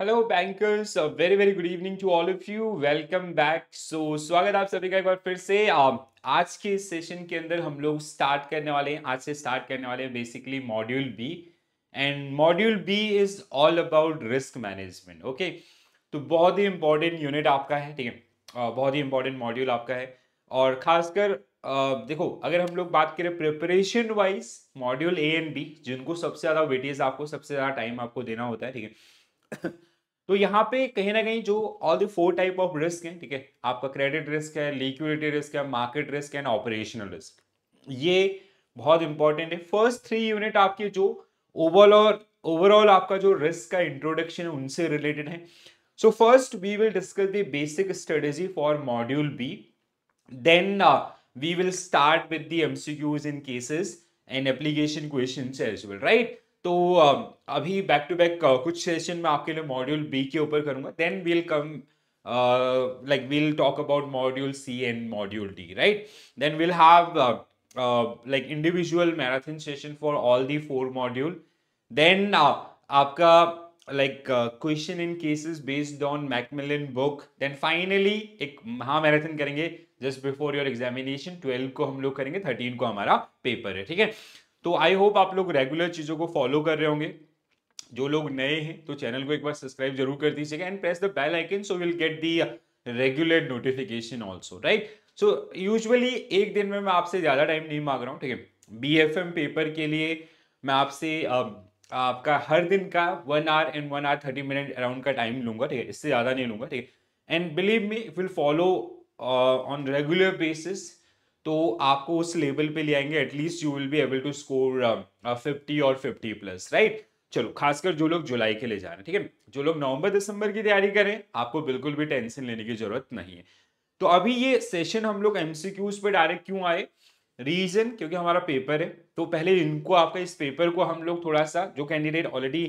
Hello bankers very very good evening to all of you welcome back so स्वागत आप सभी का एक बार फिर से um, आज के सेशन के अंदर हम लोग स्टार्ट करने वाले हैं आज से स्टार्ट करने वाले हैं basically module B and module B is all about risk management okay तो बहुत ही इंपॉर्टेंट यूनिट आपका है ठीक है uh, बहुत ही इंपॉर्टेंट मॉड्यूल आपका है और खासकर uh, देखो अगर हम लोग बात करें preparation wise module A and B जिनको सबसे ज़्यादा वेटेज आपको सबसे ज़्यादा टाइम आपको देना होता है ठीक है तो यहाँ पे कहीं ना कहीं जो all the four type of risk हैं ठीक है थीके? आपका क्रेडिट रिस्क है लिक्विडिटी रिस्क है market risk and operational risk ये बहुत इंपॉर्टेंट है फर्स्ट थ्री यूनिट आपके जो ओवरऑल ओवरऑल आपका जो रिस्क का इंट्रोडक्शन है उनसे रिलेटेड है so first we will discuss the basic strategy for module B then we will start with the MCQs in cases and application question as well right तो अभी back to back कुछ session में आपके लिए module B के ऊपर करूंगा then we'll come like we'll talk about module C and module D right then we'll have like individual marathon session for all the four module then आपका like question in cases based on Macmillan book then finally finally एक महामैराथन करेंगे just before your examination twelve को हम लोग करेंगे thirteen को हमारा पेपर है ठीक है तो आई होप आप लोग रेगुलर चीज़ों को फॉलो कर रहे होंगे जो लोग नए हैं तो चैनल को एक बार सब्सक्राइब जरूर कर दीजिएगा and press the bell icon so will get the regular notification also right so usually एक दिन में मैं आपसे ज़्यादा टाइम नहीं मांग रहा हूँ ठीक है बी पेपर के लिए मैं आपसे आपका हर दिन का one hour and one hour thirty minute around का टाइम लूंगा ठीक है इससे ज़्यादा नहीं लूंगा ठीक है and believe me will follow on regular basis तो आपको उस लेवल पे ले आएंगे at least you will be able to score fifty और फिफ्टी प्लस राइट चलो खासकर जो लोग जुलाई के लिए जा रहे हैं ठीक है जो लोग नवंबर दिसंबर की तैयारी करें आपको बिल्कुल भी टेंशन लेने की जरूरत नहीं है तो अभी ये सेशन हम लोग एमसीक्यूज पे डायरेक्ट क्यों आए रीजन क्योंकि हमारा पेपर है तो पहले इनको आपका इस पेपर को हम लोग थोड़ा सा जो कैंडिडेट ऑलरेडी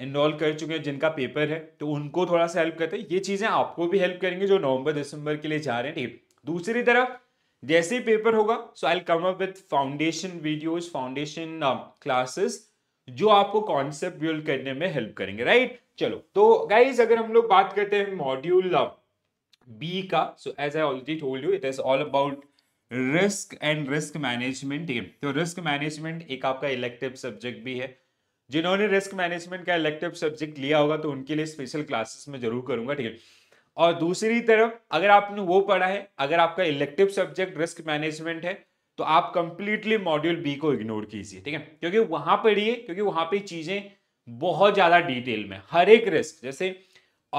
इनरोल कर चुके हैं जिनका पेपर है तो उनको थोड़ा सा हेल्प करते हैं ये चीज़ें आपको भी हेल्प करेंगे जो नवंबर दिसंबर के लिए जा रहे हैं ठीक दूसरी तरफ जैसे ही पेपर होगा so I come up with foundation videos foundation classes जो आपको कॉन्सेप्ट बिल्ड करने में हेल्प करेंगे राइट चलो तो गाइज अगर हम लोग बात करते हैं मॉड्यूल बी um, का so as I already told you it is all about risk and risk management ठीक है तो रिस्क मैनेजमेंट एक आपका इलेक्टिव सब्जेक्ट भी है जिन्होंने रिस्क मैनेजमेंट का इलेक्टिव सब्जेक्ट लिया होगा तो उनके लिए स्पेशल क्लासेस में जरूर करूंगा ठीक है और दूसरी तरफ अगर आपने वो पढ़ा है अगर आपका इलेक्टिव सब्जेक्ट रिस्क मैनेजमेंट है तो आप कंप्लीटली मॉड्यूल बी को इग्नोर कीजिए ठीक है क्योंकि वहां पढ़िए क्योंकि वहां पे चीजें बहुत ज्यादा डिटेल में हर एक रिस्क जैसे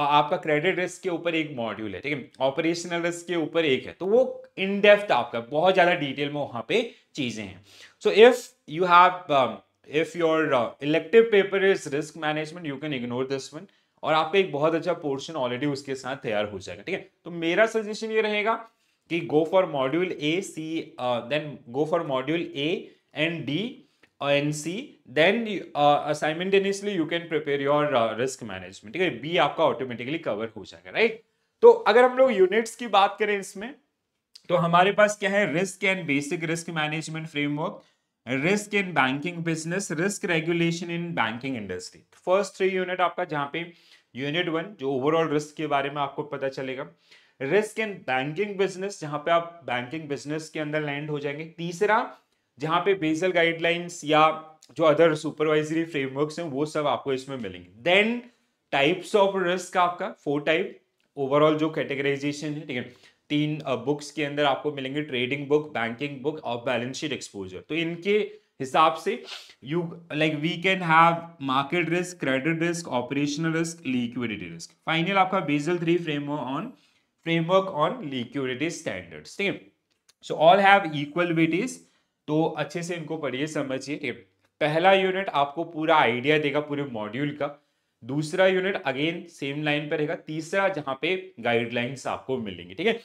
आपका क्रेडिट रिस्क के ऊपर एक मॉड्यूल है ठीक है ऑपरेशनल रिस्क के ऊपर एक है तो वो इन डेप्थ आपका बहुत ज्यादा डिटेल में वहां पे चीजें हैं so if you have if your elective paper is risk management you can ignore this one और आपका एक बहुत अच्छा पोर्शन ऑलरेडी उसके साथ तैयार हो जाएगा ठीक है तो मेरा सजेशन ये रहेगा कि go for module A C then go for module A and D N C then simultaneously you can prepare your risk management ठीक है बी आपका ऑटोमेटिकली कवर हो जाएगा राइट तो अगर हम लोग यूनिट्स की बात करें इसमें तो हमारे पास क्या है risk and basic risk management framework risk in banking business risk regulation in banking industry first three unit आपका जहां पे यूनिट वन जो ओवरऑल रिस्क के बारे में आपको पता चलेगा रिस्क इन बैंकिंग बिजनेस जहां पे आप बैंकिंग बिजनेस के अंदर लैंड हो जाएंगे तीसरा जहां पे बेसल गाइडलाइंस या जो अदर सुपरवाइजरी फ्रेमवर्क्स हैं वो सब आपको इसमें मिलेंगे देन टाइप्स ऑफ रिस्क आपका फोर टाइप ओवरऑल जो कैटेगराइजेशन है ठीक है तीन बुक्स के अंदर आपको मिलेंगे ट्रेडिंग बुक बैंकिंग बुक और बैलेंस शीट एक्सपोजर तो इनके हिसाब से you like we can have market risk credit risk operational risk liquidity risk final आपका Basel three framework on framework on liquidity standards ठीक है so all have equal weightage तो अच्छे से इनको पढ़िए समझिए ठीक पहला यूनिट आपको पूरा आइडिया देगा पूरे मॉड्यूल का दूसरा यूनिट अगेन सेम लाइन पर रहेगा तीसरा जहां पे गाइडलाइंस आपको मिलेंगे ठीक है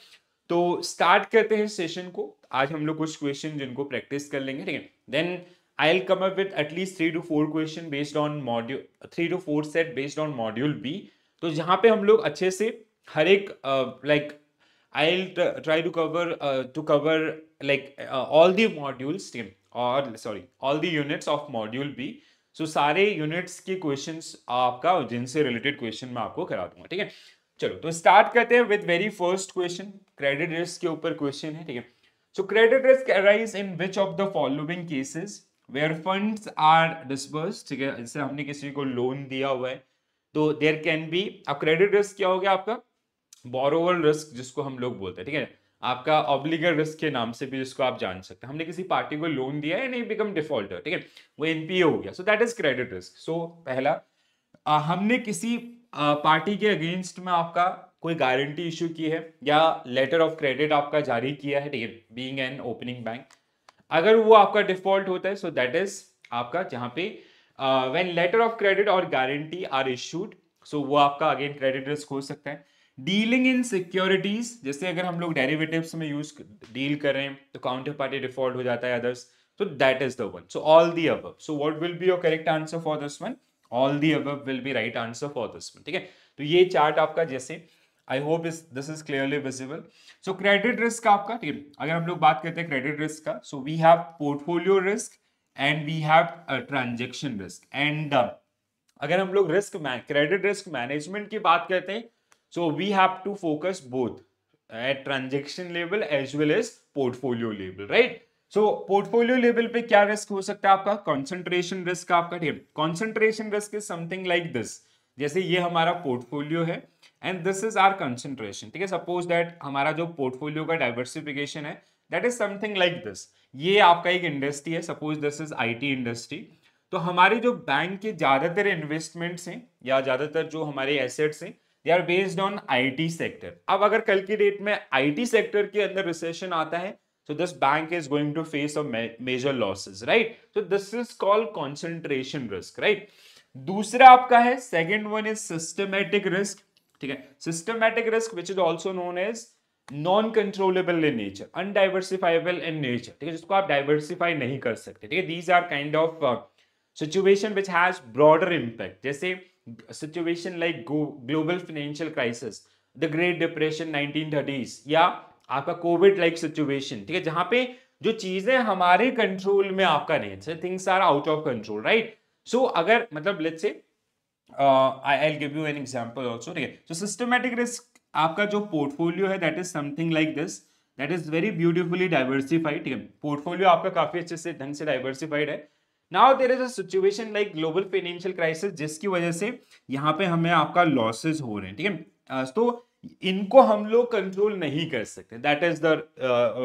तो स्टार्ट करते हैं सेशन को आज हम लोग कुछ क्वेश्चन जिनको प्रैक्टिस कर लेंगे ठीक है then I'll come up with at least three two four question based on module three two four set based on module B तो जहाँ पे हम लोग अच्छे से हर एक like I'll try to cover to cover like all the modules ठीक है और sorry all the units of module B so सारे यूनिट्स के क्वेश्चन आपका जिनसे रिलेटेड क्वेश्चन मैं आपको करा दूंगा ठीक है चलो तो स्टार्ट करते हैं with very first question credit risk के ऊपर क्वेश्चन है ठीक है so credit risk arise in which of the following cases where funds are disburse ठीक है जैसे हमने किसी को लोन दिया हुआ है तो देर कैन बी अब क्रेडिट रिस्क क्या हो गया आपका बोरोवर रिस्क जिसको हम लोग बोलते हैं ठीक है आपका ऑब्लिगर रिस्क के नाम से भी जिसको आप जान सकते हैं हमने किसी पार्टी को लोन दिया है नहीं बिकम डिफॉल्टर ठीक है वो एनपीए हो गया so that is credit risk so पहला आ, हमने किसी पार्टी के अगेंस्ट में आपका कोई गारंटी इश्यू की है या लेटर ऑफ क्रेडिट आपका जारी किया है बीइंग एन ओपनिंग बैंक अगर वो आपका डिफॉल्ट होता है सो दैट इज आपका जहां पे वेन लेटर ऑफ क्रेडिट और गारंटी आर इश्यूड सो वो आपका अगेन क्रेडिट रिस्क हो सकता है डीलिंग इन सिक्योरिटीज जैसे अगर हम लोग डेरिवेटिव्स में यूज डील कर रहे हैं तो काउंटर पार्टी डिफॉल्ट हो जाता है अदर्स तो that is the one so all the above so what will be your correct answer for this all the above will be right answer for this one ठीक है तो ये chart आपका जैसे आई होप इस this is clearly visible so credit risk आपका ठीक है अगर हम लोग बात करते हैं क्रेडिट रिस्क का so we have portfolio risk and we have transaction risk and अगर हम लोग रिस्क क्रेडिट रिस्क मैनेजमेंट की बात करते हैं so we have to focus both at transaction level as well as portfolio level right so portfolio level पे क्या risk हो सकता है आपका कॉन्सेंट्रेशन रिस्क आपका ठीक है concentration risk is something like this जैसे ये हमारा पोर्टफोलियो है and this is our concentration ठीक है सपोज दैट हमारा जो पोर्टफोलियो का डाइवर्सिफिकेशन है that is something like this ये आपका एक इंडस्ट्री है suppose this is IT industry तो हमारे जो बैंक के ज़्यादातर इन्वेस्टमेंट्स हैं या ज़्यादातर जो हमारे एसेट्स हैं they are based on IT sector अब अगर कल की डेट में आईटी सेक्टर के अंदर रिसेशन आता है So this bank is going to face a ma major losses, right? So this is called concentration risk, right? दूसरा आपका है second one is systematic risk ठीक है systematic risk which is also known as non controllable in nature undiversifiable in nature ठीक है जिसको आप diversify नहीं कर सकते ठीक है these are kind of situation which has broader impact जैसे situation like global financial crisis the great depression 1930s या आपका कोविड लाइक सिचुएशन ठीक है जहां पे जो चीजें हमारे कंट्रोल में आपका नहीं है things are out of control right so अगर मतलब let's say I I give you an example also ठीक है सो सिस्टमैटिक रिस्क आपका जो पोर्टफोलियो है that is something like this that is very beautifully diversified ठीक है पोर्टफोलियो आपका काफी अच्छे से ढंग से डाइवर्सिफाइड है now there is situation like global financial crisis जिसकी वजह से यहाँ पे हमें आपका लॉसेज हो रहे हैं ठीक है uh, तो इनको हम लोग कंट्रोल नहीं कर सकते दैट इज द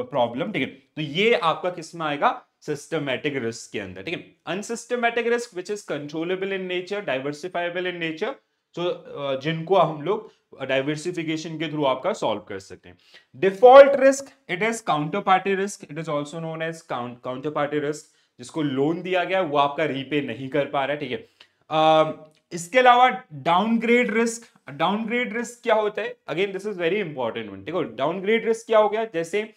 प्रॉब्लम ठीक है तो ये आपका किस में आएगा सिस्टमैटिक रिस्क के अंदर ठीक है unsystematic risk which is controllable in nature diversifiable in nature तो जिनको हम लोग डाइवर्सिफिकेशन के थ्रू आपका सॉल्व कर सकते हैं default risk it is counter party risk it is also known as counter party risk जिसको लोन दिया गया वो आपका रीपे नहीं कर पा रहा है ठीक है uh, इसके अलावा डाउनग्रेड रिस्क डाउनग्रेड रिस्क क्या होता है again this is very important one ठीक है डाउनग्रेड रिस्क क्या हो गया जैसे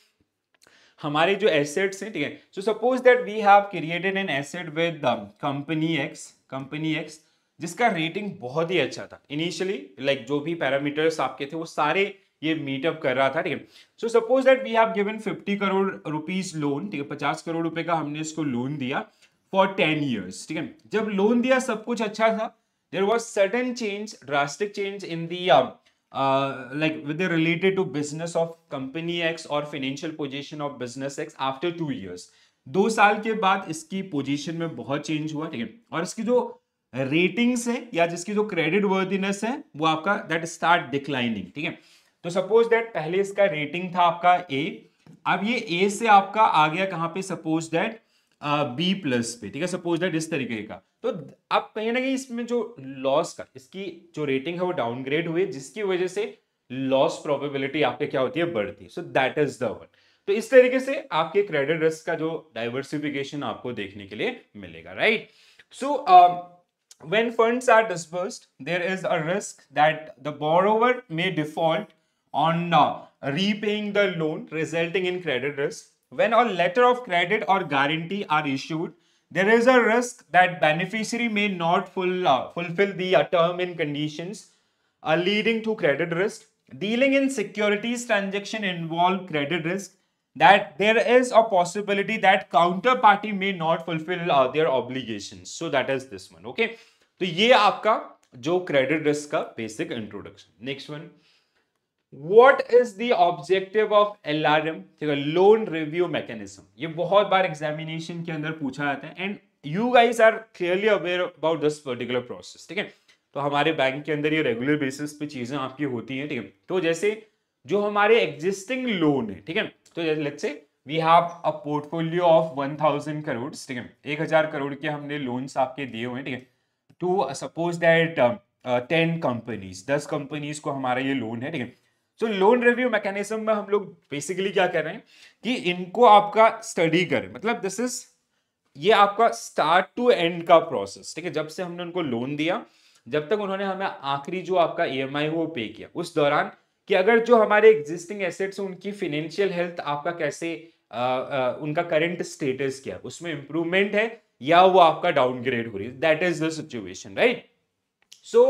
हमारे जो एसेट्स हैं ठीक है so suppose that we have created an asset with company X company X जिसका रेटिंग बहुत ही अच्छा था इनिशियली लाइक like, जो भी पैरामीटर्स आपके थे वो सारे ये मीटअप कर रहा था ठीक है so suppose that we have given 50 crore rupees loan ठीक है 50 करोड़ रुपए का हमने इसको लोन दिया फॉर टेन ईयर्स ठीक है जब लोन दिया सब कुछ अच्छा था there was certain change drastic change in the uh, uh, like with the related to business of company x और financial position of business x after two years दो साल के बाद इसकी पोजीशन में बहुत चेंज हुआ ठीक है और इसकी जो रेटिंग्स है या जिसकी जो क्रेडिट वर्दीनेस है वो आपका दैट स्टार्ट डिक्लाइनिंग ठीक है तो सपोज दैट पहले इसका रेटिंग था आपका ए अब ये ए से आपका आ गया कहां पे सपोज दैट बी प्लस पे ठीक है सपोज दैट इस तरीके का तो अब कहीं ना कहीं इसमें जो लॉस का इसकी जो रेटिंग है वो डाउनग्रेड हुई जिसकी वजह से लॉस प्रोबेबिलिटी आपके क्या होती है बढ़ती so that is the one तो इस तरीके से आपके क्रेडिट रिस्क का जो डाइवर्सिफिकेशन आपको देखने के लिए मिलेगा right so when funds are disbursed there is a risk that the borrower may default on repaying the loan resulting in credit risk when a letter of credit और guarantee are issued there is a risk that beneficiary may not full, uh, fulfill the uh, term and conditions uh, leading to credit risk. Dealing in securities transaction involve credit risk that there is a possibility that counterparty may not fulfill uh, their obligations. So that is this one. Okay. So this is your credit risk का basic introduction Next one. What is the objective of L R M ठीक है loan review mechanism ये बहुत बार examination के अंदर पूछा जाता है and you guys are clearly aware about this particular process ठीक है तो हमारे बैंक के अंदर ये रेगुलर बेसिस पे चीजें आपकी होती हैं ठीक है तो जैसे जो हमारे एग्जिस्टिंग लोन है ठीक है तो जैसे let's say we have a portfolio of one thousand crore ठीक है एक हजार करोड़ के हमने लोन्स आपके दिए हुए ठीक है to suppose that ten companies दस कंपनीज को हमारा ये लोन है ठीक है सो लोन रिव्यू मैकेनिज्म में हम लोग बेसिकली क्या कर रहे हैं कि इनको आपका स्टडी करें मतलब दिस इज ये आपका स्टार्ट टू एंड का प्रोसेस ठीक है जब से हमने उनको लोन दिया जब तक उन्होंने हमें आखिरी जो आपका ई एम आई वो पे किया उस दौरान कि अगर जो हमारे एग्जिस्टिंग एसेट्स हैं उनकी फिनेंशियल हेल्थ आपका कैसे आ, आ, उनका करंट स्टेटस क्या उसमें इंप्रूवमेंट है या वो आपका डाउनग्रेड हो रही है that is the situation right so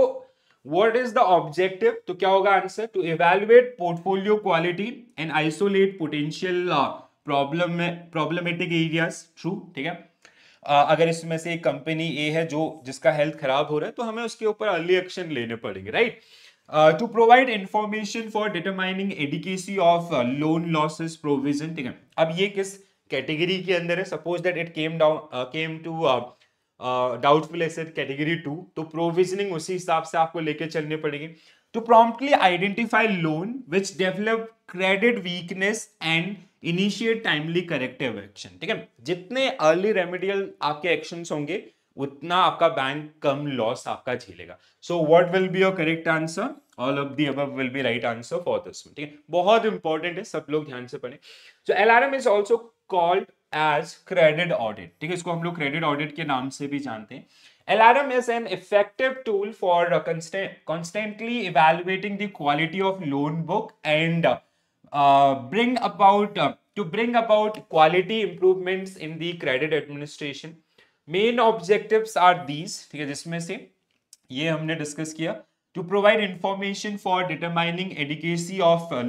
what is the objective तो क्या होगा answer to evaluate portfolio quality and isolate potential problem problematic areas true ठीक है uh, अगर इसमें से एक कंपनी ए है जो जिसका हेल्थ खराब हो रहा है तो हमें उसके ऊपर अर्ली एक्शन लेने पड़ेंगे right to provide information for determining adequacy of loan losses provision ठीक है अब ये किस कैटेगरी के अंदर है suppose that it came down came to doubtful asset category too तो प्रोविजनिंग उसी हिसाब से आपको लेके चलने पड़ेगी to promptly identify loan which develop credit weakness and initiate timely corrective action ठीक है जितने अर्ली रेमेडियल आपके एक्शन होंगे उतना आपका बैंक कम लॉस आपका झेलेगा so what will be your correct answer all of the above will be right answer for this ठीक है बहुत इंपॉर्टेंट है सब लोग ध्यान से पढ़े so L R M is also called as credit audit ठीक है इसको हम लोग क्रेडिट ऑडिट के नाम से भी जानते हैं LRM is an effective tool for constantly evaluating the of loan book and bring about to bring about quality improvement in the credit administration main objective are these ठीक है जिसमें से ये हमने डिस्कस किया to provide information for determining adequacy of uh,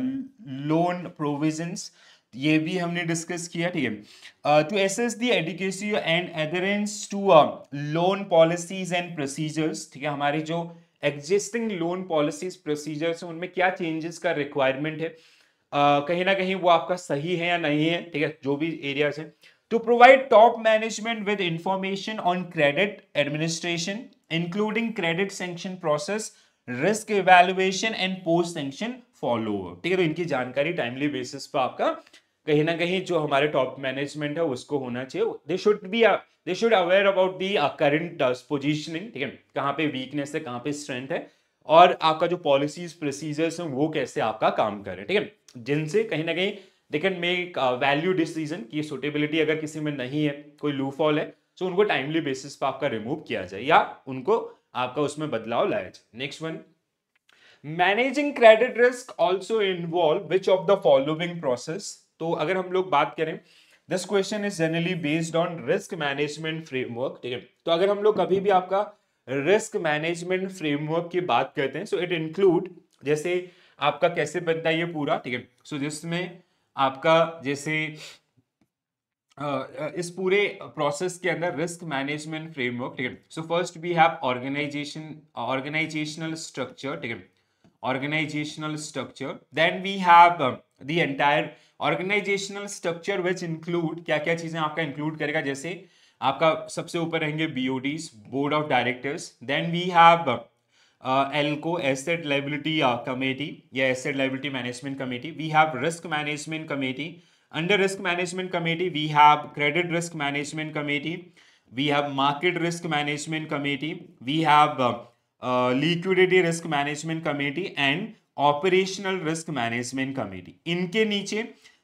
loan provisions ये भी हमने डिस्कस किया ठीक है to assess the adequacy and adherence to loan policies and procedures ठीक है हमारे जो एग्जिस्टिंग लोन पॉलिसीज प्रोसीजर्स हैं उनमें क्या चेंजेस का रिक्वायरमेंट है कहीं ना कहीं वो आपका सही है या नहीं है ठीक है जो भी एरियाज हैं to provide top management with information on credit administration including credit sanction process risk evaluation and post sanction follower ठीक है तो इनकी जानकारी टाइमली बेसिस पर आपका कहीं ना कहीं जो हमारे टॉप मैनेजमेंट है उसको होना चाहिए they should be they should aware about the current positioning ठीक है कहाँ पे वीकनेस है कहाँ पे स्ट्रेंथ है और आपका जो पॉलिसीज प्रोसीजर्स हैं वो कैसे आपका काम करें ठीक है जिनसे कहीं ना कहीं they can make value decision की सुटेबिलिटी अगर किसी में नहीं है कोई लू फॉल है तो उनको टाइमली बेसिस पर आपका रिमूव किया जाए या उनको आपका उसमें बदलाव लाया जाए next one managing credit risk also involve which of the following process तो अगर हम लोग बात करें this question is generally based on risk management framework ठीक है तो अगर हम लोग कभी भी आपका रिस्क मैनेजमेंट फ्रेमवर्क की बात करते हैं सो इट इंक्लूड जैसे आपका कैसे बनता है ये पूरा ठीक है सो जिसमें आपका जैसे इस पूरे प्रोसेस के अंदर रिस्क मैनेजमेंट फ्रेमवर्क ठीक है so first we have organization organizational structure ठीक है organizational structure then we have uh, entire organizational structure which include क्या क्या चीजें आपका इंक्लूड करेगा जैसे आपका सबसे ऊपर रहेंगे BODs board of directors then we have ALCO asset liability committee या asset liability management committee we have risk management committee under risk management committee we have credit risk management committee we have market risk management committee we have liquidity risk management committee and operational risk management committee इनके नीचे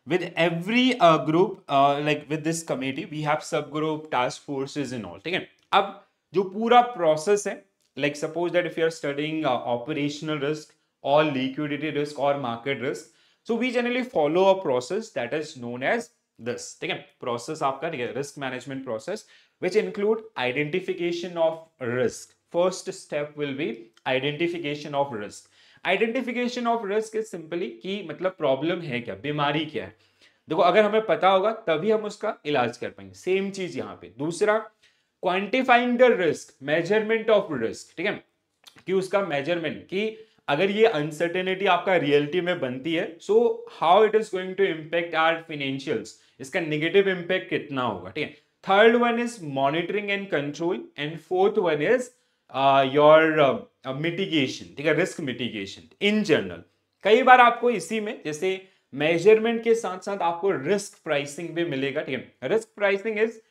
with every group like with this committee we have sub group task forces in all ठीक है अब जो पूरा process है like suppose that if you are studying operational risk और liquidity risk और market risk so we generally follow a process that is known as this ठीक है प्रोसेस आपका ठीक है risk management process which include identification of risk first step will be identification of risk identification of risk is simply कि मतलब problem है क्या बीमारी क्या है देखो अगर हमें पता होगा तभी हम उसका इलाज कर पाएंगे सेम चीज यहाँ पे दूसरा quantifying the risk measurement of risk ठीक है कि उसका मेजरमेंट कि अगर ये अनसर्टेनिटी आपका रियलिटी में बनती है so how it is going to impact our financials इसका निगेटिव इम्पैक्ट कितना होगा ठीक है third one is monitoring and control and fourth one is your mitigation ठीक है रिस्क मिटिगेशन इन जनरल कई बार आपको इसी में जैसे मेजरमेंट के साथ साथ आपको रिस्क प्राइसिंग भी मिलेगा ठीक है रिस्क प्राइसिंग इज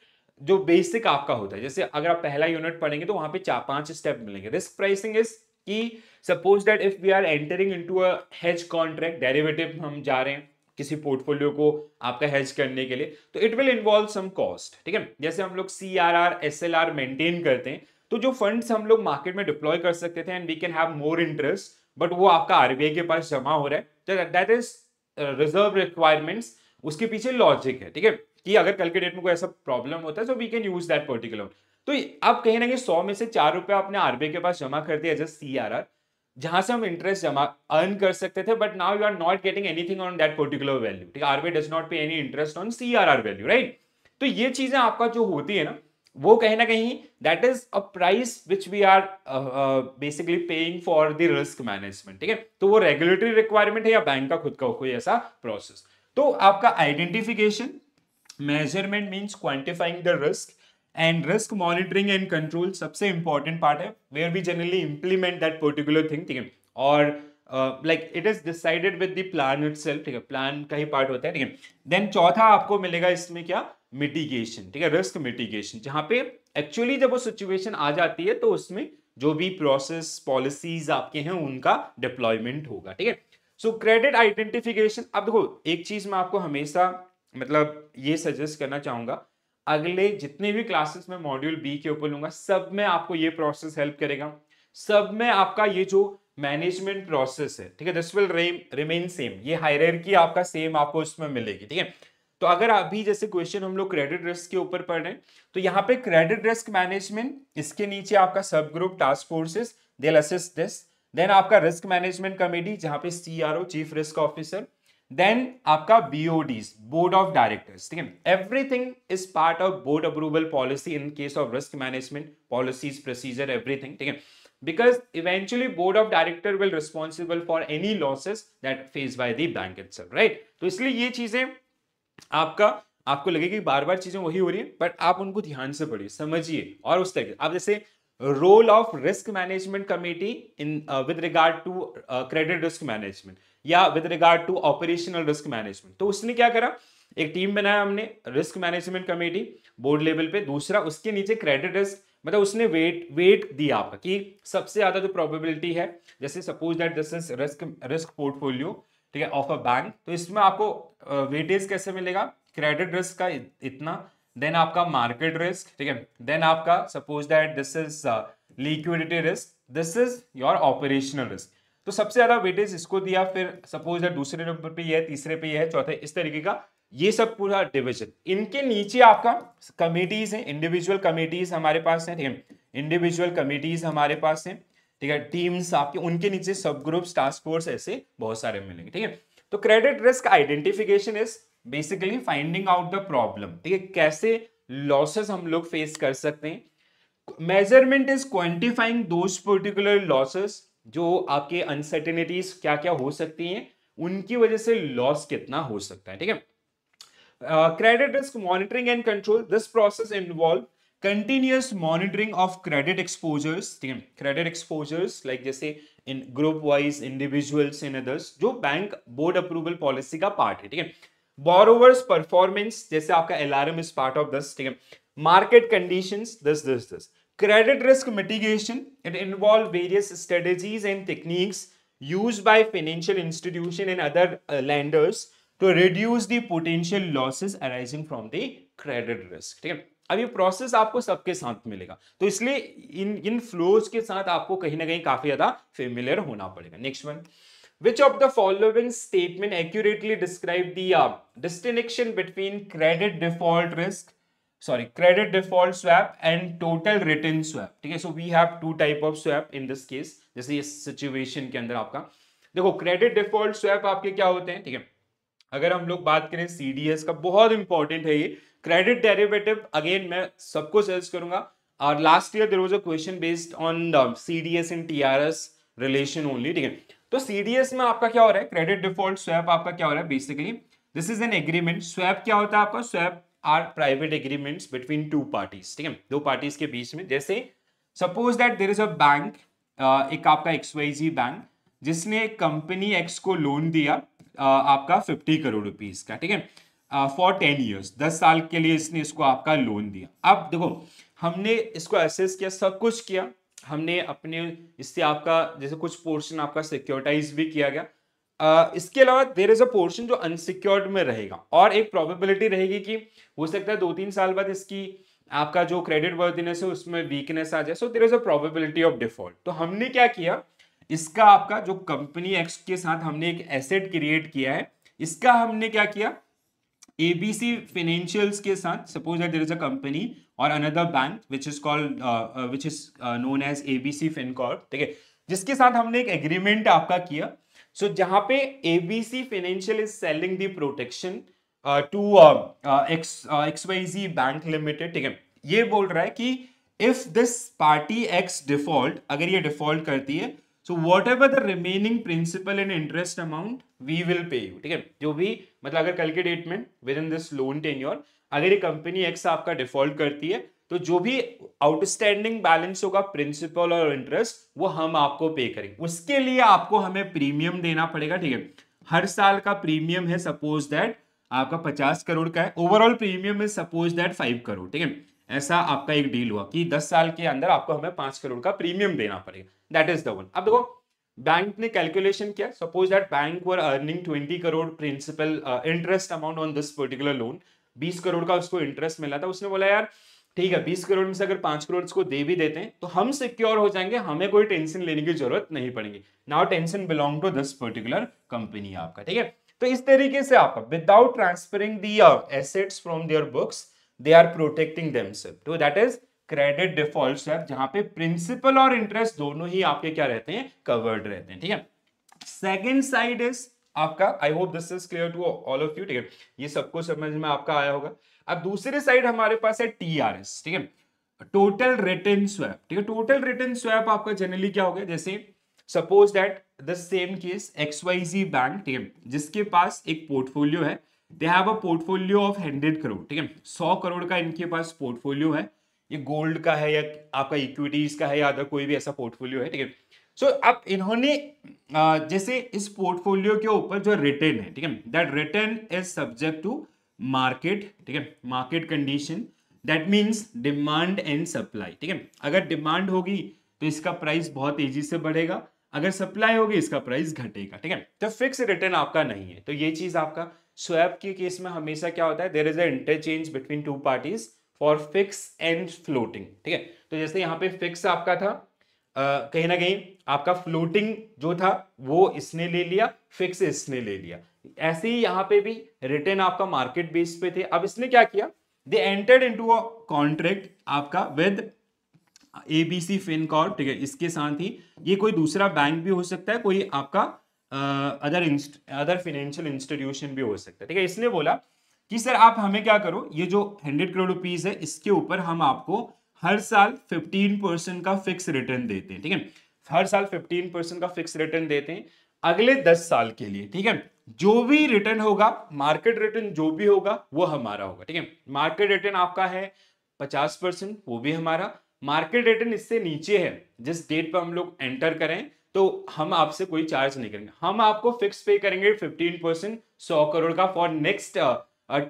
जो बेसिक आपका होता है जैसे अगर आप पहला यूनिट पढ़ेंगे तो वहां पे चार पांच स्टेप मिलेंगे रिस्क प्राइसिंग इज कि suppose that if we are entering into a hedge contract derivative हम जा रहे हैं किसी पोर्टफोलियो को आपका हेज करने के लिए तो it will involve some cost ठीक है जैसे हम लोग C R R S L R maintain करते हैं तो जो फंड्स हम लोग मार्केट में डिप्लॉय कर सकते थे and we can have more interest but वो आपका आरबीआई के पास जमा हो रहा है दैट इज रिजर्व रिक्वायरमेंट्स उसके पीछे लॉजिक है ठीक है कि अगर कल के डेट में कोई ऐसा प्रॉब्लम होता है so we can use that particular तो आप कहीं ना कहीं सौ में से चार रुपया आपने आरबीआई के पास जमा कर दिया जस्ट सी आर आर जहां से हम इंटरेस्ट जमा अर्न कर सकते थे but now you are not getting anything on that particular value ठीक है RBI does not pay any interest on C R R value right तो ये चीजें आपका जो होती है ना वो कहीं ना कहीं that is a price which we are basically paying for the risk management ठीक है तो वो रेगुलेटरी रिक्वायरमेंट है या बैंक का खुद का कोई ऐसा प्रोसेस तो आपका identification measurement means quantifying the risk and risk monitoring and control सबसे इंपॉर्टेंट पार्ट है where we generally implement that particular thing ठीक है और like it is decided with the plan it ठीक है प्लान का ही पार्ट होता है ठीक है देन चौथा आपको मिलेगा इसमें क्या मिटिगेशन ठीक है रिस्क मिटिगेशन जहाँ पे एक्चुअली जब वो सिचुएशन आ जाती है तो उसमें जो भी प्रोसेस पॉलिसीज आपके हैं उनका डिप्लॉयमेंट होगा ठीक है सो क्रेडिट आइडेंटिफिकेशन अब देखो एक चीज मैं आपको हमेशा मतलब ये सजेस्ट करना चाहूंगा अगले जितने भी क्लासेस में मॉड्यूल बी के ऊपर लूंगा सब में आपको ये प्रोसेस हेल्प करेगा सब में आपका ये जो मैनेजमेंट प्रोसेस है ठीक है दिस विल रिमेन सेम ये हायरकी आपका सेम आपको इसमें मिलेगी ठीक है तो अगर अभी जैसे क्वेश्चन हम लोग क्रेडिट रिस्क के ऊपर पढ़ रहे हैं तो यहाँ पे क्रेडिट रिस्क मैनेजमेंट इसके नीचे आपका sub group task forces they'll assist this then आपका रिस्क मैनेजमेंट कमेटी जहां पे CRO chief risk officer then आपका बीओडीज बोर्ड ऑफ डायरेक्टर्स ठीक है everything is part of board approval policy in case of risk management policies procedure everything ठीक है because eventually board of director will responsible for any losses that face by the bank itself right तो इसलिए ये चीजें आपका आपको लगेगा कि बार बार चीजें वही हो रही है बट आप उनको ध्यान से पढ़िए समझिए और उस तरीके आप जैसे role of risk management committee in with regard to credit risk management या with regard to operational risk management तो उसने क्या करा एक टीम बनाया हमने risk management committee board level पे दूसरा उसके नीचे क्रेडिट रिस्क मतलब उसने वेट वेट दिया आपका कि सबसे ज्यादा जो प्रोबेबिलिटी है जैसे suppose that this is risk risk portfolio ठीक है ऑफ अ बैंक तो इसमें आपको वेटेज कैसे मिलेगा क्रेडिट रिस्क का इतना देन आपका मार्केट रिस्क ठीक है देन आपका suppose that this is liquidity risk this is your operational risk तो सबसे ज्यादा वेटेज इसको दिया फिर सपोज दैट दूसरे नंबर पे ये है तीसरे पे ये है चौथे इस तरीके का ये सब पूरा डिविजन इनके नीचे आपका कमेटीज हैं इंडिविजुअल कमेटीज हमारे पास है ठीक है इंडिविजुअल कमेटीज हमारे पास है ठीक है टीम्स आपके उनके नीचे सब ग्रुप टास्क फोर्स ऐसे बहुत सारे मिलेंगे ठीक है तो credit risk identification is basically finding out the problem ठीक है कैसे लॉसेस हम लोग फेस कर सकते हैं measurement is quantifying those particular losses जो आपके अनसर्टेनिटीज क्या क्या हो सकती हैं उनकी वजह से लॉस कितना हो सकता है ठीक है credit risk monitoring and control this process involve continuous monitoring of credit exposures ठीक है क्रेडिट एक्सपोजर्स लाइक जैसे in group wise individuals in others जो बैंक बोर्ड अप्रूवल पॉलिसी का पार्ट है ठीक है बोरोवर्स परफॉर्मेंस जैसे आपका L R M is part of this ठीक है मार्केट कंडीशन दस दस दस credit risk mitigation it involve various strategies and techniques use by financial institution and other lenders to reduce the potential losses arising from the credit risk ठीक है अब ये process आपको सबके साथ मिलेगा तो इसलिए इन इन फ्लोज के साथ आपको कहीं ना कहीं काफी ज्यादा फेमिलियर होना पड़ेगा next one Which of the following statement accurately describe the uh, distinction between credit default risk, sorry, credit default swap and total return swap? ठीक है, so we have two type of swap in this case. जैसे ये situation के अंदर आपका देखो credit default swap आपके क्या होते हैं? ठीक है, अगर हम लोग बात करें CDS का बहुत इंपॉर्टेंट है ये क्रेडिट डेरिवेटिव अगेन मैं सबको सजेस्ट करूंगा और last year there was a question based on C D S and T R S relation only ठीक है तो सीडीएस में आपका क्या हो रहा है क्रेडिट डिफॉल्ट स्वैप आपका क्या हो रहा है basically this is an agreement swap क्या होता है आपका swap are private agreements between two parties ठीक है दो पार्टीज के बीच में जैसे suppose that there is a bank एक आपका एक्सवाईजी बैंक जिसने एक कंपनी एक्स को लोन दिया uh, आपका फिफ्टी करोड़ रुपीज का ठीक है फॉर टेन ईयर्स दस साल के लिए इसने इसको आपका लोन दिया अब देखो हमने इसको एसेस किया सब कुछ किया हमने अपने इससे आपका जैसे कुछ पोर्शन आपका सिक्योरिटाइज भी किया गया Uh, इसके अलावा देर इज अ पोर्शन जो अनसिक्योर्ड में रहेगा और एक प्रोबेबिलिटी रहेगी कि हो सकता है दो तीन साल बाद इसकी आपका जो क्रेडिट वर्दिनेस है उसमें वीकनेस आ जाए so there is a probability of default तो हमने क्या किया इसका आपका जो कंपनी एक्स के साथ हमने एक एसेट क्रिएट किया है इसका हमने क्या किया एबीसी फाइनेंशियल्स के साथ suppose that there is a company और another bank which is called which is known as ABC Fincorp ठीक है जिसके साथ हमने एक एग्रीमेंट आपका किया सो so, जहां पे ABC financial is selling the protection to X X Y G bank limited ठीक है ये बोल रहा है कि if this party X default अगर ये डिफॉल्ट करती है so whatever the remaining principal and interest amount we will pay you ठीक है जो भी मतलब अगर कल के डेट में within this loan your अगर ये कंपनी एक्स आपका डिफॉल्ट करती है तो जो भी आउटस्टैंडिंग बैलेंस होगा प्रिंसिपल और इंटरेस्ट वो हम आपको पे करेंगे उसके लिए आपको हमें प्रीमियम देना पड़ेगा ठीक है हर साल का प्रीमियम है सपोज दैट आपका पचास करोड़ का है ओवरऑल प्रीमियम है सपोज दैट फाइव करोड़ ठीक है ऐसा आपका एक डील हुआ कि दस साल के अंदर आपको हमें पांच करोड़ का प्रीमियम देना पड़ेगा दैट इज द वन अब देखो बैंक ने कैलकुलेशन किया suppose that bank were earning twenty crore principal interest amount on this particular loan बीस करोड़ का उसको इंटरेस्ट मिला था उसने बोला यार ठीक है बीस करोड़ में से अगर पांच करोड़ को दे भी देते हैं तो हम सिक्योर हो जाएंगे हमें कोई टेंशन लेने की जरूरत नहीं पड़ेगी now tension belong to this particular company आपका ठीक है तो इस तरीके से आप without transferring the assets from their books they are protecting तो that is credit default swap जहां पे प्रिंसिपल और इंटरेस्ट दोनों ही आपके क्या रहते हैं कवर्ड रहते हैं ठीक है सेकेंड साइड इज आपका I hope this is clear to all of you ठीक है ये सबको समझ में आपका आया होगा अब दूसरे साइड हमारे पास है टी आर एस ठीक है टोटल रिटर्न स्वैप ठीक है टोटल रिटर्न स्वैप आपका जनरली क्या हो गया जैसे suppose that the same case X Y G bank ठीक है जिसके पास एक पोर्टफोलियो है they have a portfolio of hundred crore ठीक है सौ करोड़ का इनके पास पोर्टफोलियो है ये गोल्ड का है या आपका इक्विटीज का है या अदर कोई भी ऐसा पोर्टफोलियो है ठीक है सो अब इन्होंने जैसे इस पोर्टफोलियो के ऊपर जो रिटर्न है ठीक है that return is subject to market ठीक है market condition that means demand and supply ठीक है अगर डिमांड होगी तो इसका प्राइस बहुत तेजी से बढ़ेगा अगर सप्लाई होगी इसका प्राइस घटेगा ठीक है तो फिक्स रिटर्न आपका नहीं है तो ये चीज आपका स्वैप के केस में हमेशा क्या होता है there is a interchange between two parties for fix and floating ठीक है तो जैसे यहाँ पे फिक्स आपका था कहीं ना कहीं आपका फ्लोटिंग जो था वो इसने ले लिया फिक्स इसने ले लिया ऐसे ही यहाँ पे भी रिटर्न आपका मार्केट बेस पे थे अब इसने क्या किया they entered into a contract आपका विद एबीसी फिनकॉर्प ठीक है इसके साथ ही ये कोई दूसरा बैंक भी हो सकता है कोई आपका अदर अदर फाइनेंशियल इंस्टीट्यूशन भी हो सकता है ठीक है इसलिए बोला कि सर आप हमें क्या करो ये जो हंड्रेड करोड़ रुपीज है इसके ऊपर हम आपको हर साल फिफ्टीन परसेंट का फिक्स रिटर्न देते हैं ठीक है हर साल फिफ्टीन परसेंट का फिक्स रिटर्न देते हैं अगले दस साल के लिए ठीक है जो भी रिटर्न होगा मार्केट रिटर्न जो भी होगा वो हमारा होगा ठीक है मार्केट रिटर्न आपका है पचास परसेंट वो भी हमारा मार्केट रिटर्न इससे नीचे है जिस डेट पर हम लोग एंटर करें तो हम आपसे कोई चार्ज नहीं करेंगे हम आपको फिक्स पे करेंगे फिफ्टीन परसेंट सौ करोड़ का फॉर नेक्स्ट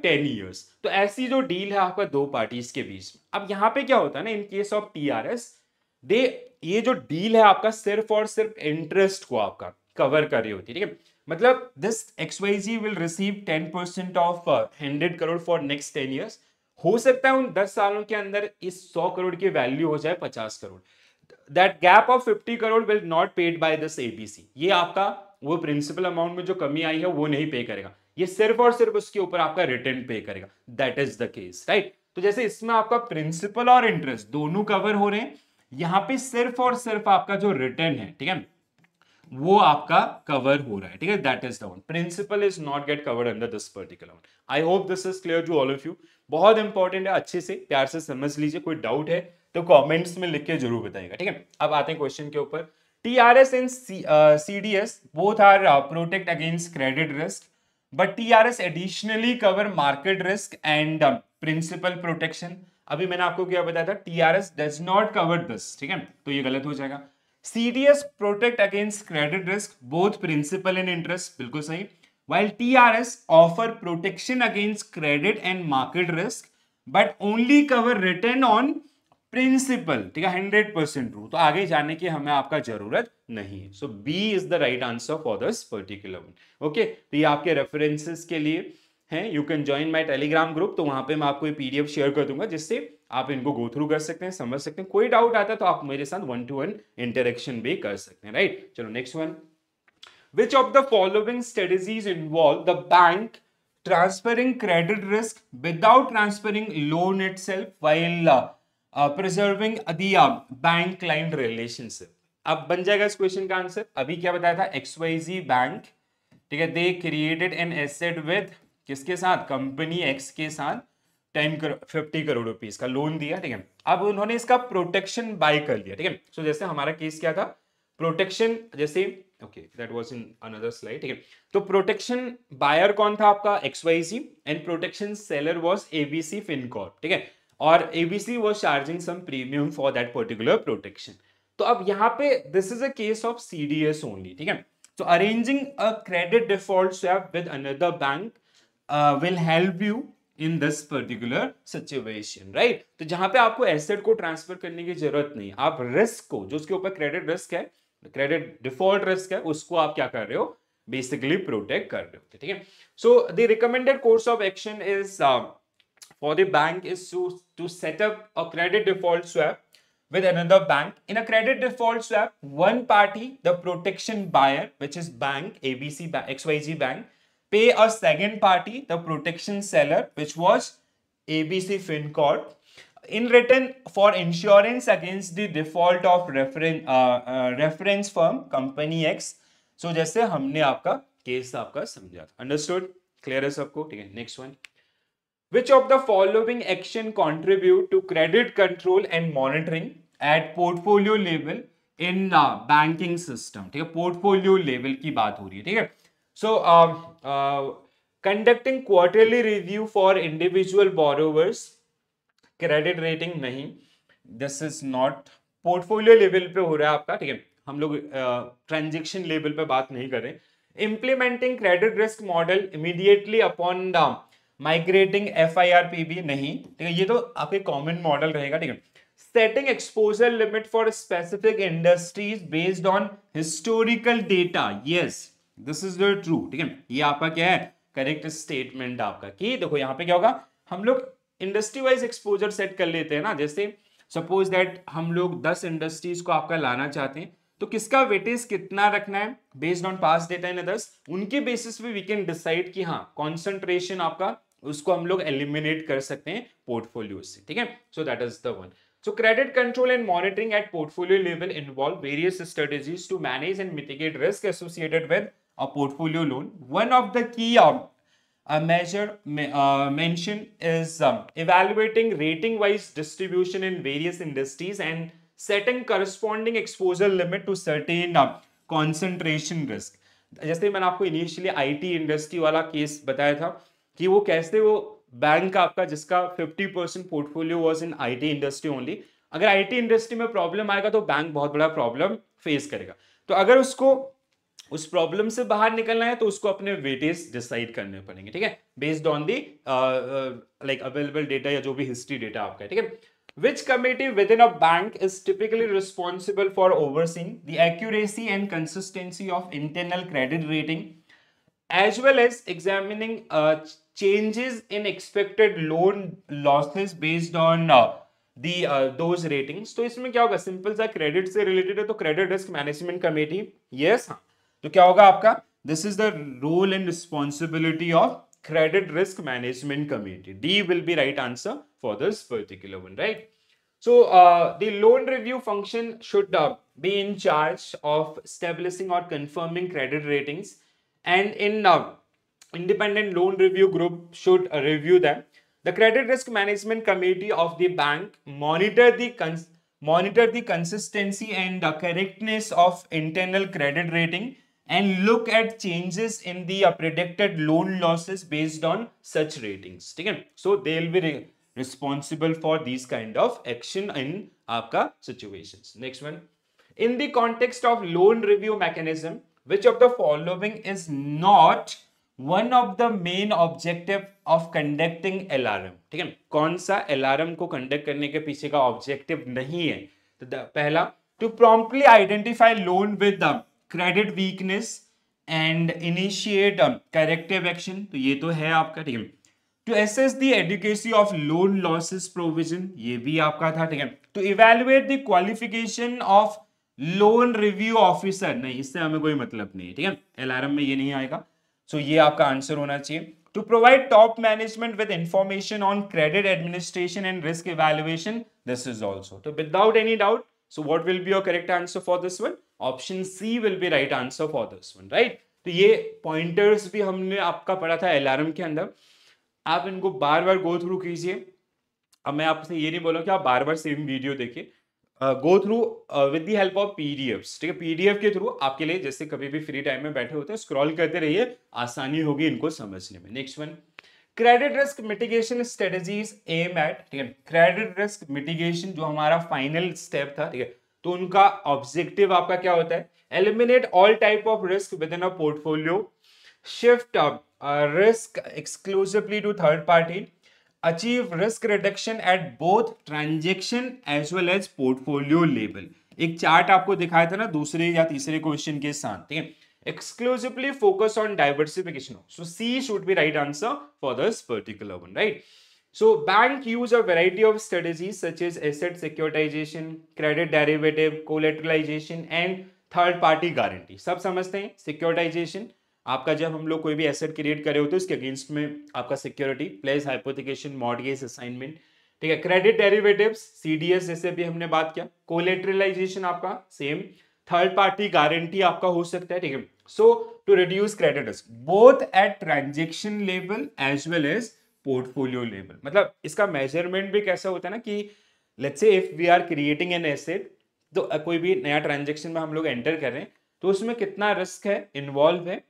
टेन ईयर्स तो ऐसी जो डील है आपका दो पार्टीज के बीच में अब यहाँ पे क्या होता है ना in case of T R S they ये जो डील है आपका सिर्फ और सिर्फ इंटरेस्ट को आपका कवर कर रही होती है ठीक है मतलब this X Y G will receive ten percent of hundred crore for next ten years हो सकता है उन दस सालों के अंदर इस सौ करोड़ की वैल्यू हो जाए पचास crore that gap of 50 crore will not paid by this ABC ये आपका वो प्रिंसिपल अमाउंट में जो कमी आई है वो नहीं पे करेगा ये सिर्फ और सिर्फ उसके ऊपर आपका रिटर्न पे करेगा that is the case right तो जैसे इसमें आपका प्रिंसिपल और इंटरेस्ट दोनों कवर हो रहे हैं यहां पे सिर्फ और सिर्फ आपका जो रिटर्न है ठीक है वो आपका कवर हो रहा है ठीक है that is the one principal is not get covered under this particular one I hope this is clear to all of you बहुत इंपॉर्टेंट है अच्छे से प्यार से समझ लीजिए कोई डाउट है तो कमेंट्स में लिख के जरूर बताइएगा ठीक है अब आते हैं क्वेश्चन के ऊपर T R S and C D S both are protect against credit risk but T R S additionally cover market risk and principal protection अभी मैंने आपको क्या बताया था T R S does not cover this ठीक है तो ये गलत हो जाएगा CDS protect against credit risk both principal and interest बिल्कुल सही while TRS offer protection against credit and market risk but only cover return on principal ठीक है हंड्रेड परसेंट रू तो आगे जाने की हमें आपका जरूरत नहीं है so B is the right answer for this particular one okay तो ये आपके रेफरेंसेस के लिए है you can join my Telegram group तो वहां पे मैं आपको ये पीडीएफ शेयर कर दूंगा जिससे आप इनको गो थ्रू कर सकते हैं समझ सकते हैं कोई डाउट आता है तो आप मेरे साथ वन टू वन इंटरेक्शन भी कर सकते हैं राइट चलो next one which of the following strategies involve the bank transferring credit risk without transferring loan itself while preserving bank client relationship अब बन जाएगा इस क्वेश्चन का आंसर अभी क्या बताया था एक्सवाईजी बैंक ठीक है they created an asset with किसके साथ कंपनी एक्स के साथ टेन करो फिफ्टी करोड़ रुपीज का लोन दिया ठीक है अब उन्होंने इसका प्रोटेक्शन बाय कर लिया ठीक है सो जैसे हमारा केस क्या था प्रोटेक्शन जैसे okay that was in another slide ठीक है तो प्रोटेक्शन बायर कौन था आपका X Y C and protection seller was ABC Fincorp ठीक है और ABC was charging some premium for that particular protection तो अब यहाँ पे this is a case of C only ठीक है so arranging a credit default swap with another bank uh, will help in this particular situation right तो जहां पे आपको एसेट को ट्रांसफर करने की जरूरत नहीं आप रिस्क को जो उसके ऊपर क्रेडिट रिस्क है क्रेडिट डिफॉल्ट रिस्क है उसको आप क्या कर रहे हो बेसिकली प्रोटेक्ट कर रहे हो ठीक है so the recommended course of action is for the bank is to to set up a credit default swap with another bank. In a credit default swap, one party, the protection buyer, which is bank, bank XYZ bank, pay a second party, the protection seller, which was ABC FinCorp, in return for insurance against the default of reference uh, uh, reference firm company X. So जैसे हमने आपका case आपका समझा था understood clear है सबको ठीक है next one Which of the following action contribute to credit control and monitoring at portfolio level in uh, banking system? ठीक है portfolio level की बात हो रही है ठीक है So, um, uh, conducting quarterly review for individual borrowers, credit rating नहीं, this is not portfolio level पे हो रहा है आपका ठीक है हम लोग ट्रांजेक्शन uh, लेवल पे बात नहीं करें implementing credit risk model immediately upon the migrating F I R P B नहीं ठीक है ये तो आपके कॉमन मॉडल रहेगा ठीक है setting exposure limit for specific industries based on historical data yes this is your true ठीक है ये आपका क्या है करेक्ट स्टेटमेंट आपका कि देखो यहाँ पे क्या होगा हम लोग इंडस्ट्री वाइज एक्सपोजर सेट कर लेते हैं ना जैसे सपोज दैट हम लोग दस इंडस्ट्रीज को आपका लाना चाहते हैं तो किसका वेटेज कितना रखना है based on past data in others उनके बेसिस पे वी कैन डिसाइड कि हाँ कॉन्सेंट्रेशन आपका उसको हम लोग एलिमिनेट कर सकते हैं पोर्टफोलियो से ठीक है so that is the one so credit control and monitoring at portfolio level involve various strategies to manage and mitigate risk associated with a portfolio loan, one of the key um, a measure uh, mention is um, evaluating rating-wise distribution in various industries and setting corresponding exposure limit to certain uh, concentration risk. जैसे मैंने आपको initially IT industry वाला case बताया था कि वो कैसे वो बैंक आपका जिसका 50 percent portfolio was in IT industry only अगर आईटी इंडस्ट्री में प्रॉब्लम आएगा तो बैंक बहुत बड़ा प्रॉब्लम फेस करेगा तो अगर उसको उस प्रॉब्लम से बाहर निकलना है तो उसको अपने वेटेज डिसाइड करने पड़ेंगे ठीक है based on the like available data या जो भी हिस्ट्री डेटा आपका ठीक है which committee within a bank is typically responsible for overseeing the accuracy and consistency of internal credit rating as well as examining changes in expected loan losses based on the those ratings तो इसमें क्या होगा simple सा credit से related है तो credit risk management committee yes तो क्या होगा आपका this is the role and responsibility of credit risk management committee d will be right answer for this particular one right so uh, the loan review function should uh, be in charge of establishing or confirming credit ratings and in uh, independent loan review group should uh, review them the credit risk management committee of the bank monitor the cons monitor the consistency and the uh, correctness of internal credit rating and look at changes in the predicted loan losses based on such ratings. Okay? So they will be re responsible for these kind of action in your situations. Next one. In the context of loan review mechanism, which of the following is not one of the main objective of conducting LRM? Okay? कौन सा LRM को conduct करने के पीछे का objective नहीं है पहला to promptly identify loan with them credit weakness and initiate corrective action तो ये तो है आपका ठीक है to assess the adequacy of loan losses provision ये भी आपका था ठीक है to evaluate the qualification of loan review officer नहीं इससे हमें कोई मतलब नहीं है ठीक है एलआरएम में ये नहीं आएगा सो so, ये आपका आंसर होना चाहिए to provide top management with information on credit administration and risk evaluation this is also तो without any doubt so what will be your correct answer for this one option C will be right answer for this one right तो ये pointers भी हमने आपका पढ़ा था alarm के अंदर आप इनको बार बार गो थ्रू कीजिए अब मैं आपसे ये नहीं बोला कि आप बार बार सेम वीडियो देखिए go through with the help of PDF ठीक है पीडीएफ के थ्रू आपके लिए जैसे कभी भी फ्री टाइम में बैठे होते हैं स्क्रॉल करते रहिए आसानी होगी इनको समझने में next one credit risk mitigation strategy aim at ठीक है क्रेडिट रिस्क मिटिगेशन जो हमारा फाइनल स्टेप था ठीक है तो उनका ऑब्जेक्टिव आपका क्या होता है eliminate all type of risk within a portfolio shift risk exclusively to third party achieve risk reduction at both transaction as well as portfolio level एक चार्ट आपको दिखाया था ना दूसरे या तीसरे क्वेश्चन के साथ ठीक है exclusively focus on diversification so c should be right answer for this particular one right So bank use a variety of strategies such as asset securitization, credit derivative, collateralization and third party guarantee सब समझते हैं securitization आपका जब हम लोग कोई भी asset create करे होते हैं उसके अगेंस्ट में आपका security place hypothecation mortgage assignment ठीक है क्रेडिट डेरिवेटिव्स सीडीएस जैसे भी हमने बात किया कोलेट्रलाइजेशन आपका सेम थर्ड पार्टी गारंटी आपका हो सकता है ठीक है so to reduce credit both at transaction level as well as portfolio level मतलब इसका मेजरमेंट भी कैसा होता है ना कि let's say if we are creating an asset तो कोई भी नया ट्रांजेक्शन में हम लोग एंटर कर रहे हैं तो उसमें कितना रिस्क है इन्वॉल्व है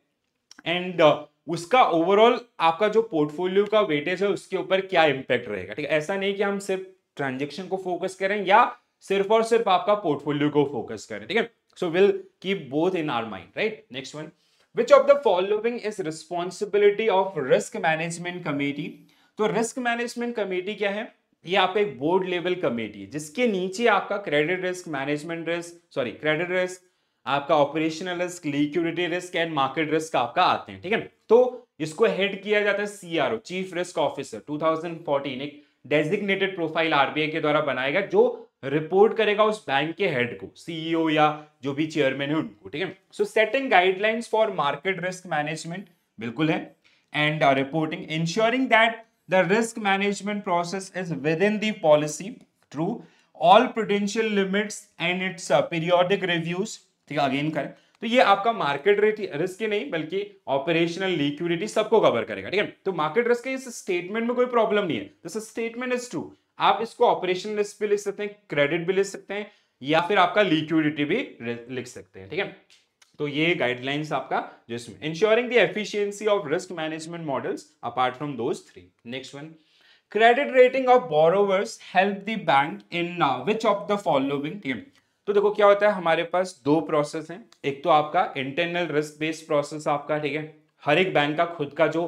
एंड उसका ओवरऑल आपका जो पोर्टफोलियो का वेटेज है उसके ऊपर क्या इम्पैक्ट रहेगा ठीक है ऐसा नहीं कि हम सिर्फ ट्रांजेक्शन को फोकस करें या सिर्फ और सिर्फ आपका पोर्टफोलियो को फोकस करें ठीक है so will keep both in our mind right next one which of the following is responsibility of risk management committee तो रिस्क मैनेजमेंट कमेटी क्या है ये आप एक बोर्ड लेवल कमेटी है जिसके नीचे आपका credit risk management risk sorry credit risk आपका operational risk liquidity risk and market risk आपका आते हैं ठीक है तो इसको हेड किया जाता है सीआरओ चीफ रिस्क ऑफिसर 2014 एक डेजिग्नेटेड प्रोफाइल आरबीआई के द्वारा बनाएगा जो रिपोर्ट करेगा उस बैंक के हेड को सीईओ या जो भी चेयरमैन है उनको ठीक है so setting guidelines for market risk management बिल्कुल है and reporting ensuring that the risk management process is within the policy through all potential limits and its periodic reviews ठीक है अगेन करें तो ये आपका मार्केट रिस्क ही नहीं बल्कि ऑपरेशनल लिक्विडिटी सबको कवर करेगा ठीक है तो मार्केट रिस्क के इस स्टेटमेंट में कोई प्रॉब्लम नहीं है दिस स्टेटमेंट इज ट्रू आप इसको ऑपरेशन लिस्ट भी लिख सकते हैं क्रेडिट भी लिख सकते हैं या फिर आपका लिक्विडिटी भी लिख सकते हैं ठीक है तो ये गाइडलाइंस आपका जिसमें ensuring the efficiency of risk management models apart from those three next one credit rating of borrowers help the bank in which of the following ठीक है तो देखो क्या होता है हमारे पास दो प्रोसेस हैं एक तो आपका इंटरनल रिस्क बेस्ड प्रोसेस आपका ठीक है हर एक बैंक का खुद का जो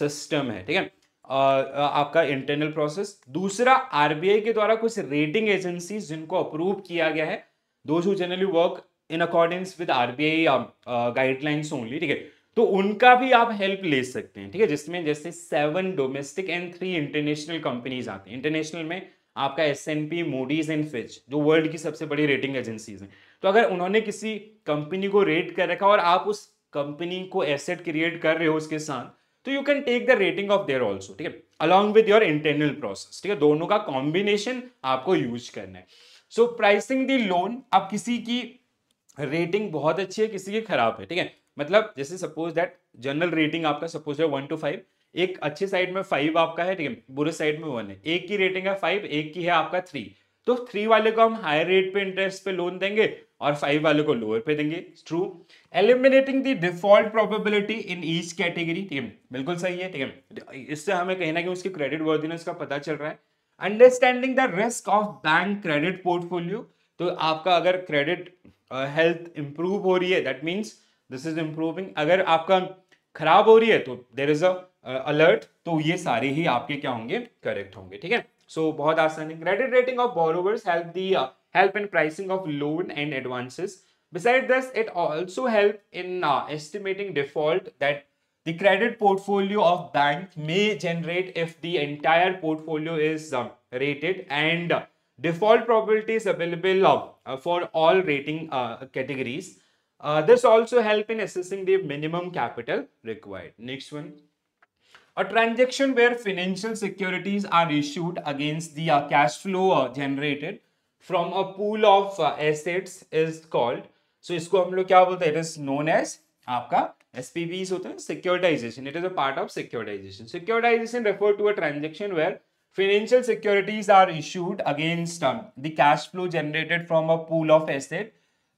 सिस्टम है ठीक है आपका इंटरनल प्रोसेस दूसरा आरबीआई के द्वारा कुछ रेटिंग एजेंसी जिनको अप्रूव किया गया है दो जो generally work in according with RBI guidelines only ठीक है तो उनका भी आप हेल्प ले सकते हैं ठीक है जिसमें जैसे seven domestic and three international companies आते हैं इंटरनेशनल में आपका S N P Moody's and Fitch जो वर्ल्ड की सबसे बड़ी रेटिंग एजेंसीज हैं तो अगर उन्होंने किसी कंपनी को रेट कर रखा और आप उस कंपनी को एसेट क्रिएट कर रहे हो उसके साथ तो you can take the rating of their also ठीक है along with your internal process ठीक है दोनों का कॉम्बिनेशन आपको यूज करना है सो प्राइसिंग दी लोन अब किसी की रेटिंग बहुत अच्छी है किसी की खराब है ठीक है मतलब जैसे सपोज दैट जनरल रेटिंग आपका सपोज है वन टू फाइव एक अच्छे साइड में फाइव आपका है ठीक है बुरे साइड में वन है एक की रेटिंग है फाइव एक की है आपका थ्री तो थ्री वाले को हम हायर रेट पे इंटरेस्ट पे लोन देंगे और फाइव वाले को लोअर पे देंगे through eliminating the default probability in each category ठीक है बिल्कुल सही है ठीक है इससे हमें कहीं ना कहीं उसकी क्रेडिट वर्दीनेस का पता चल रहा है understanding the risk of bank credit portfolio तो आपका अगर क्रेडिट हेल्थ इंप्रूव हो रही है that means this is improving अगर आपका खराब हो रही है तो देर इज अ अलर्ट तो ये सारे ही आपके क्या होंगे करेक्ट होंगे ठीक है So, बहुत आसान Credit rating of borrowers help the uh, help in pricing of loan and advances. Besides this, it also help in uh, estimating default that the credit portfolio of bank may generate if the entire portfolio is um, rated and default probability is available um, uh, for all rating categories. this also help in assessing the minimum capital required. Next one a transaction where financial securities are issued against the uh, cash flow uh, generated from a pool of uh, assets is called so इसको हम लोग क्या बोलते हैं it is known आपका SPVs होते हैं securitization. It is a part of securitization. Securitization refers to a transaction where financial securities are issued against um, the cash flow generated from a pool of asset,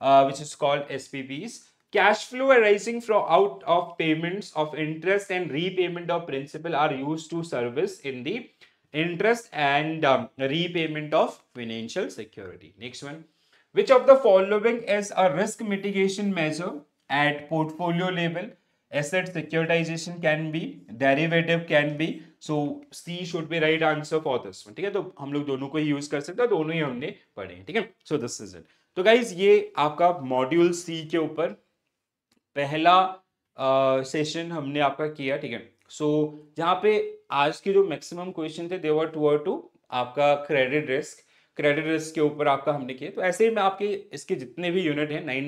uh, which is called SPVs. Cash flow arising from out of payments of interest and repayment of principal are used to service in the interest and um, repayment of financial security. Next one. Which of the following is a risk mitigation measure at portfolio level? Asset securitization can be, derivative can be. So C should be right answer for this one. ठीक है तो हम लोग दोनों को ही use कर सकते हैं दोनों ही हमने पढ़े हैं ठीक है सो दिस इज इट तो गाइज ये आपका मॉड्यूल सी के ऊपर पहला सेशन हमने आपका किया ठीक है सो so, जहाँ पे आज के जो मैक्सिमम क्वेश्चन थे देवर टू और टू आपका क्रेडिट रिस्क क्रेडिट रिस्क के ऊपर आपका हमने किया तो ऐसे ही मैं आपके इसके जितने भी यूनिट हैं नाइन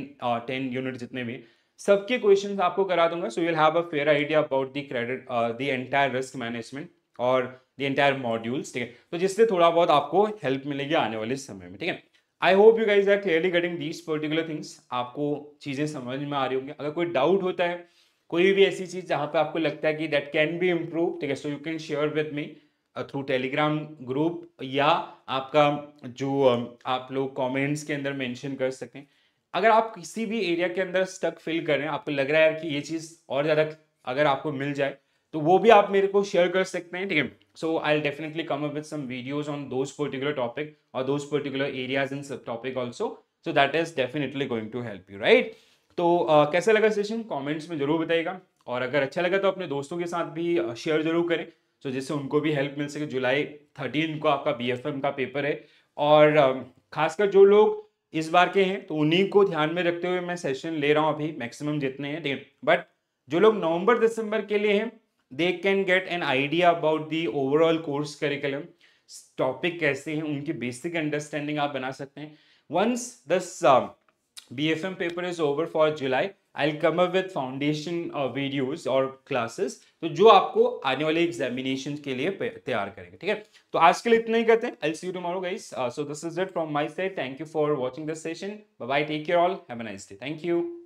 टेन यूनिट जितने भी सबके क्वेश्चन आपको करा दूंगा so will have a fair idea about the credit the entire risk management और दी एंटायर मॉड्यूल्स ठीक है तो जिससे थोड़ा बहुत आपको हेल्प मिलेगी आने वाले समय में ठीक है I hope you guys are clearly getting these particular things आपको चीज़ें समझ में आ रही होंगी अगर कोई डाउट होता है कोई भी ऐसी चीज़ जहाँ पे आपको लगता है कि दैट कैन बी इम्प्रूव ठीक है so you can share with me through Telegram group या आपका जो um, आप लोग कॉमेंट्स के अंदर मैंशन कर सकें अगर आप किसी भी एरिया के अंदर स्टक फील कर रहे हैं आपको लग रहा है कि ये चीज़ और ज़्यादा अगर आपको मिल जाए तो वो भी आप मेरे को शेयर कर सकते हैं ठीक है so I definitely come up with some videos on those particular topic और those particular areas in sub topic also so that is definitely going to help you right तो uh, कैसा लगा सेशन कमेंट्स में जरूर बताइएगा और अगर अच्छा लगा तो अपने दोस्तों के साथ भी शेयर जरूर करें सो so, जिससे उनको भी हेल्प मिल सके जुलाई थर्टीन को आपका बी का पेपर है और uh, खासकर जो लोग इस बार के हैं तो उन्हीं को ध्यान में रखते हुए मैं सेशन ले रहा हूँ अभी मैक्सिमम जितने हैं ठीक है बट जो लोग नवंबर दिसंबर के लिए हैं they can get an idea about the overall course curriculum topic कैसे हैं उनकी बेसिक अंडरस्टैंडिंग आप बना सकते हैं once this uh, BFM paper is over for July, I'll come up with foundation uh, videos और classes तो जो आपको आने वाले एग्जामिनेशन के लिए तैयार करेंगे ठीक है तो आज के लिए इतना ही करते हैं I'll see you tomorrow guys. Uh, so this is it from my side. Thank you for watching this session. Bye bye. Take care all. Have a nice day. Thank you.